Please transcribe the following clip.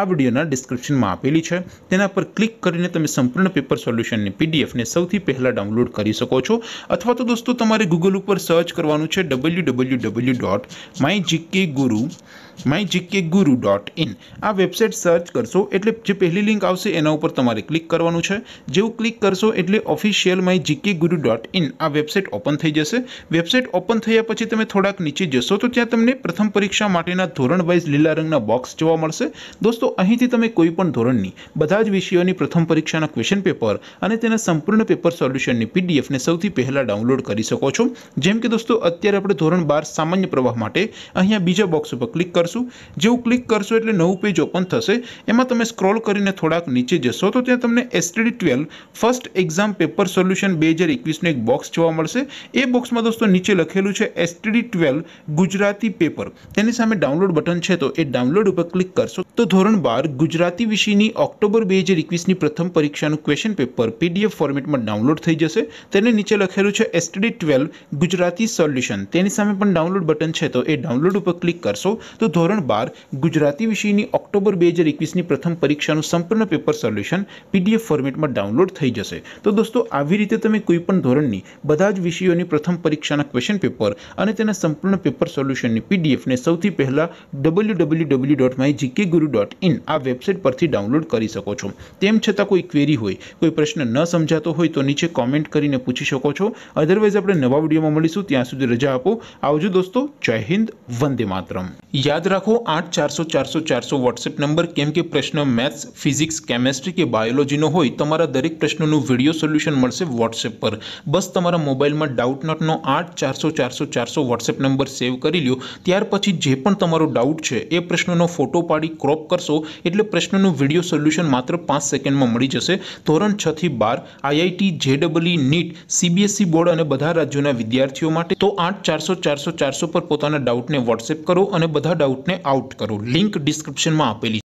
આ વિડીયોના ડિસ્ક્રિપ્શનમાં આપેલી છે તેના પર ક્લિક કરીને તમે સંપૂર્ણ પેપર સોલ્યુશનની પીડીએફને સૌથી પહેલાં ડાઉનલોડ કરી શકો છો અથવા તો દોસ્તો તમારે ગૂગલ ઉપર સર્ચ કરવાનું છે W W W dot my GK guru my GK guru dot in આ વેબસાઇટ સર્ચ કરશો એટલે જે પહેલી લિંક આવશે એના ઉપર તમારે ક્લિક કરવાનું છે જેવું ક્લિક કરશો એટલે official my GK guru dot in આ વેબસાઇટ ઓપન થઈ જશે વેબસાઇટ ઓપન થયા પછી તમે થોડાક નીચે જશો તો ત્યાં તમને પ્રથમ પરીક્ષા માટેના ધોરણ વાઇઝ લીલા રંગના બોક્સ જોવા મળશે દોસ્તો અહીંથી તમે કોઈપણ ધોરણની બધા જ વિષયોની પ્રથમ પરીક્ષાના ક્વેશ્ચન પેપર અને તેના સંપૂર્ણ પેપર સોલ્યુશનની પીડીએફને સૌથી પહેલાં ડાઉનલોડ કરી શકો છો જેમ કે દોસ્તો અત્યારે આપણે ધોરણ બાર સામાન્ય પ્રવાહ માટે અહીંયા બીજા બોક્સ ઉપર ક્લિક કરશું જેવું ક્લિક કરશો એટલે નવું પેજ ઓપન થશે એમાં તમે સ્ક્રોલ કરીને થોડાક નીચે જશો તો ત્યાં તમને STD twelve first exam paper solution બે હજાર એકવીસનું એક બોક્સ જોવા મળશે એ બોક્સમાં દોસ્તો નીચે લખેલું છે એસટીડી ટ્વેલ્વ ગુજરાતી પેપર તેની સામે ડાઉનલોડ બટન છે તો એ ડાઉનલોડ ઉપર ક્લિક કરશો તો ધોરણ બાર ગુજરાતી વિષયની ઓક્ટોબર બે હજાર એકવીસની પ્રથમ પરીક્ષાનું ક્વેશ્ચન પેપર પીડીએફ ફોર્મેટમાં ડાઉનલોડ થઈ જશે તેને નીચે લખેલું છે એસટીડી ટ્વેલ્વ ગુજરાતી સોલ્યુશન તેની સામે પણ ડાઉનલોડ બટન છે તો એ ડાઉનલોડ ઉપર ક્લિક કરશો તો ધોરણ બાર ગુજરાતી વિષયની ઓક્ટોબર બે હજાર એકવીસની પ્રથમ પરીક્ષાનું સંપૂર્ણ પેપર સોલ્યુશન પીડીએફ ફોર્મેટમાં ડાઉનલોડ થઈ જશે તો દોસ્તો આવી રીતે તમે કોઈપણ ધોરણની બધા જ વિષયોની પ્રથમ પરીક્ષાના ક્વેશ્ચન પેપર અને તેના સંપૂર્ણ પેપર સોલ્યુશનની પીડીએફને સૌથી પહેલાં W W W dot my GK guru W dot in આ વેબસાઇટ પરથી ડાઉનલોડ કરી શકો છો તેમ છતાં કોઈ ક્વેરી હોય કોઈ પ્રશ્ન ન સમજાતો હોય તો નીચે કોમેન્ટ કરીને પૂછી શકો છો અધરવાઇઝ આપણે નવા વિડીયોમાં મળીશું ત્યાં સુધી રજા આપો આવજો દોસ્તો જય હિન્દ વંદે માતરમ યાદ રાખો આઠ ચારસો ચારસો ચારસો વોટ્સએપ નંબર કેમ કે પ્રશ્ન મેથ્સ ફિઝિક્સ કેમેસ્ટ્રી કે બાયોલોજીનો હોય તમારા દરેક પ્રશ્નનું વિડીયો સોલ્યુશન મળશે વોટ્સએપ પર બસ તમારા મોબાઈલમાં ડાઉટ નોટનો આઠ ચારસો ચારસો ચારસો વોટ્સએપ નંબર સેવ કરી લ્યો ત્યાર પછી જે પણ તમારો ડાઉટ છે એ પ્રશ્નોનો ફોટો પાડી ક્રોપ ટોપ કરશો એટલે પ્રશ્નનું વિડીયો સોલ્યુશન માત્ર પાંચ સેકન્ડમાં મળી જશે ધોરણ છ થી બાર આઈઆઈટી જેડબલઈ નીટ સીબીએસઈ બોર્ડ અને બધા રાજ્યોના વિદ્યાર્થીઓ માટે તો આઠ ચારસો ચારસો ચારસો પર પોતાના ડાઉટને વોટ્સએપ કરો અને બધા ડાઉટને આઉટ કરો લિંક ડિસ્ક્રિપ્શનમાં આપેલી